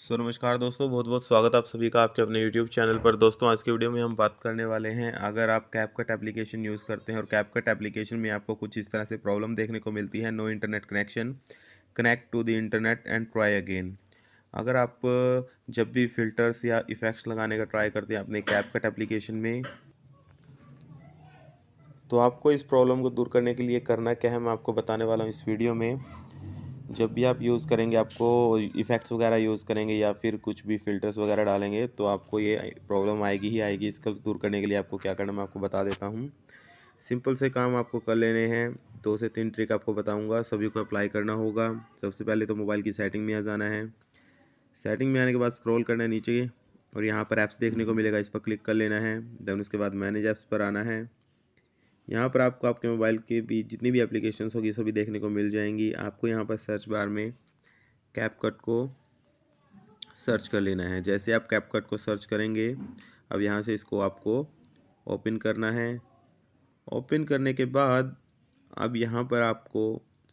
सो so, नमस्कार दोस्तों बहुत बहुत स्वागत आप सभी का आपके अपने यूट्यूब चैनल पर दोस्तों आज के वीडियो में हम बात करने वाले हैं अगर आप कैपकट एप्लीकेशन यूज़ करते हैं और कैपकट एप्लीकेशन में आपको कुछ इस तरह से प्रॉब्लम देखने को मिलती है no internet connection connect to the internet and try again अगर आप जब भी फ़िल्टर्स या इफ़ेक्ट्स लगाने का ट्राई करते हैं अपने कैपकट एप्लीकेशन में तो आपको इस प्रॉब्लम को दूर करने के लिए करना क्या है मैं आपको बताने वाला हूँ इस वीडियो में जब भी आप यूज़ करेंगे आपको इफ़ेक्ट्स वगैरह यूज़ करेंगे या फिर कुछ भी फ़िल्टर्स वगैरह डालेंगे तो आपको ये प्रॉब्लम आएगी ही आएगी इसको दूर करने के लिए आपको क्या करना मैं आपको बता देता हूँ सिंपल से काम आपको कर लेने हैं दो से तीन ट्रिक आपको बताऊँगा सभी को अप्लाई करना होगा सबसे पहले तो मोबाइल की सेटिंग में आ जाना है सेटिंग में आने के बाद स्क्रॉल करना है नीचे और यहाँ पर ऐप्स देखने को मिलेगा इस पर क्लिक कर लेना है देन उसके बाद मैनेज ऐप्स पर आना है यहाँ पर आपको आपके मोबाइल के भी जितनी भी एप्लीकेशन होगी सभी देखने को मिल जाएंगी आपको यहाँ पर सर्च बार में कैपकट को सर्च कर लेना है जैसे आप कैपकट को सर्च करेंगे अब यहाँ से इसको आपको ओपन करना है ओपन करने के बाद अब यहाँ पर आपको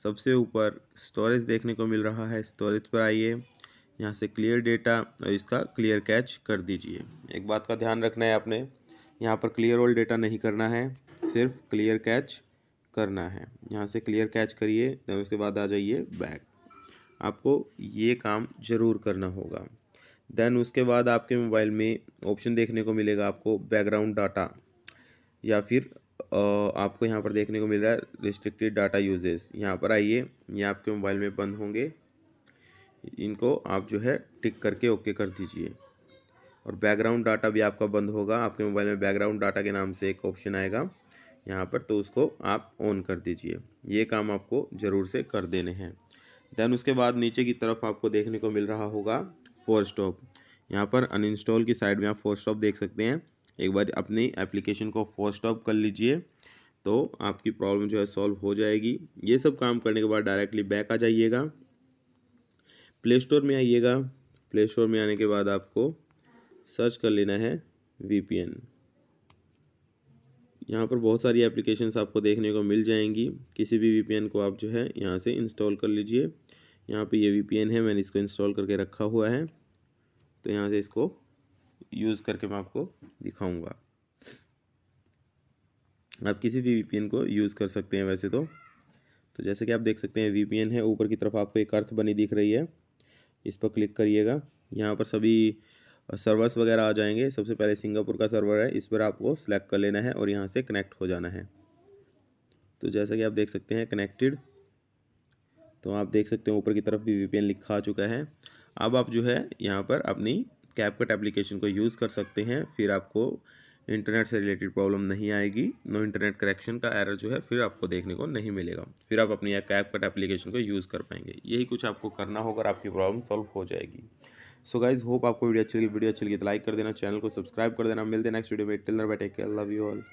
सबसे ऊपर स्टोरेज देखने को मिल रहा है स्टोरेज पर आइए यहाँ से क्लियर डेटा और इसका क्लियर कैच कर दीजिए एक बात का ध्यान रखना है आपने यहाँ पर क्लियर ऑल डेटा नहीं करना है सिर्फ क्लियर कैच करना है यहाँ से क्लियर कैच करिए देन उसके बाद आ जाइए बैक आपको ये काम ज़रूर करना होगा देन उसके बाद आपके मोबाइल में ऑप्शन देखने को मिलेगा आपको बैकग्राउंड डाटा या फिर आपको यहाँ पर देखने को मिल रहा है रिस्ट्रिक्टेड डाटा यूजेस यहाँ पर आइए ये आपके मोबाइल में बंद होंगे इनको आप जो है टिक करके ओके कर दीजिए और बैकग्राउंड डाटा भी आपका बंद होगा आपके मोबाइल में बैकग्राउंड डाटा के नाम से एक ऑप्शन आएगा यहाँ पर तो उसको आप ऑन कर दीजिए ये काम आपको ज़रूर से कर देने हैं देन उसके बाद नीचे की तरफ आपको देखने को मिल रहा होगा फोर स्टॉप यहाँ पर अनइंस्टॉल की साइड में आप फोर स्टॉप देख सकते हैं एक बार अपनी एप्लीकेशन को फोर स्टॉप कर लीजिए तो आपकी प्रॉब्लम जो है सॉल्व हो जाएगी ये सब काम करने के बाद डायरेक्टली बैक आ जाइएगा प्ले स्टोर में आइएगा प्ले स्टोर में आने के बाद आपको सर्च कर लेना है वी यहाँ पर बहुत सारी एप्लीकेशन आपको देखने को मिल जाएंगी किसी भी वी को आप जो है यहाँ से इंस्टॉल कर लीजिए यहाँ पर ये वी है मैंने इसको इंस्टॉल करके रखा हुआ है तो यहाँ से इसको यूज़ करके मैं आपको दिखाऊंगा आप किसी भी वी को यूज़ कर सकते हैं वैसे तो तो जैसे कि आप देख सकते हैं वी है ऊपर की तरफ आपको एक अर्थ बनी दिख रही है इस पर क्लिक करिएगा यहाँ पर सभी और सर्वर्स वगैरह आ जाएंगे सबसे पहले सिंगापुर का सर्वर है इस पर आपको सेलेक्ट कर लेना है और यहाँ से कनेक्ट हो जाना है तो जैसा कि आप देख सकते हैं कनेक्टेड तो आप देख सकते हैं ऊपर की तरफ भी वीपीएन लिखा आ चुका है अब आप जो है यहाँ पर अपनी कैपकट एप्लीकेशन को यूज़ कर सकते हैं फिर आपको इंटरनेट से रिलेटेड प्रॉब्लम नहीं आएगी नो इंटरनेट करेक्शन का एरर जो है फिर आपको देखने को नहीं मिलेगा फिर आप अपनी कैपकट एप्लीकेशन को यूज़ कर पाएंगे यही कुछ आपको करना होगा और आपकी प्रॉब्लम सॉल्व हो जाएगी सो गाइज होप आपको वीडियो अच्छी लगी वीडियो अच्छी लगी तो लाइक कर देना चैनल को सब्सक्राइब कर देना मिलते हैं नेक्स्ट वीडियो में टिल बैठे टेक लव यू ऑल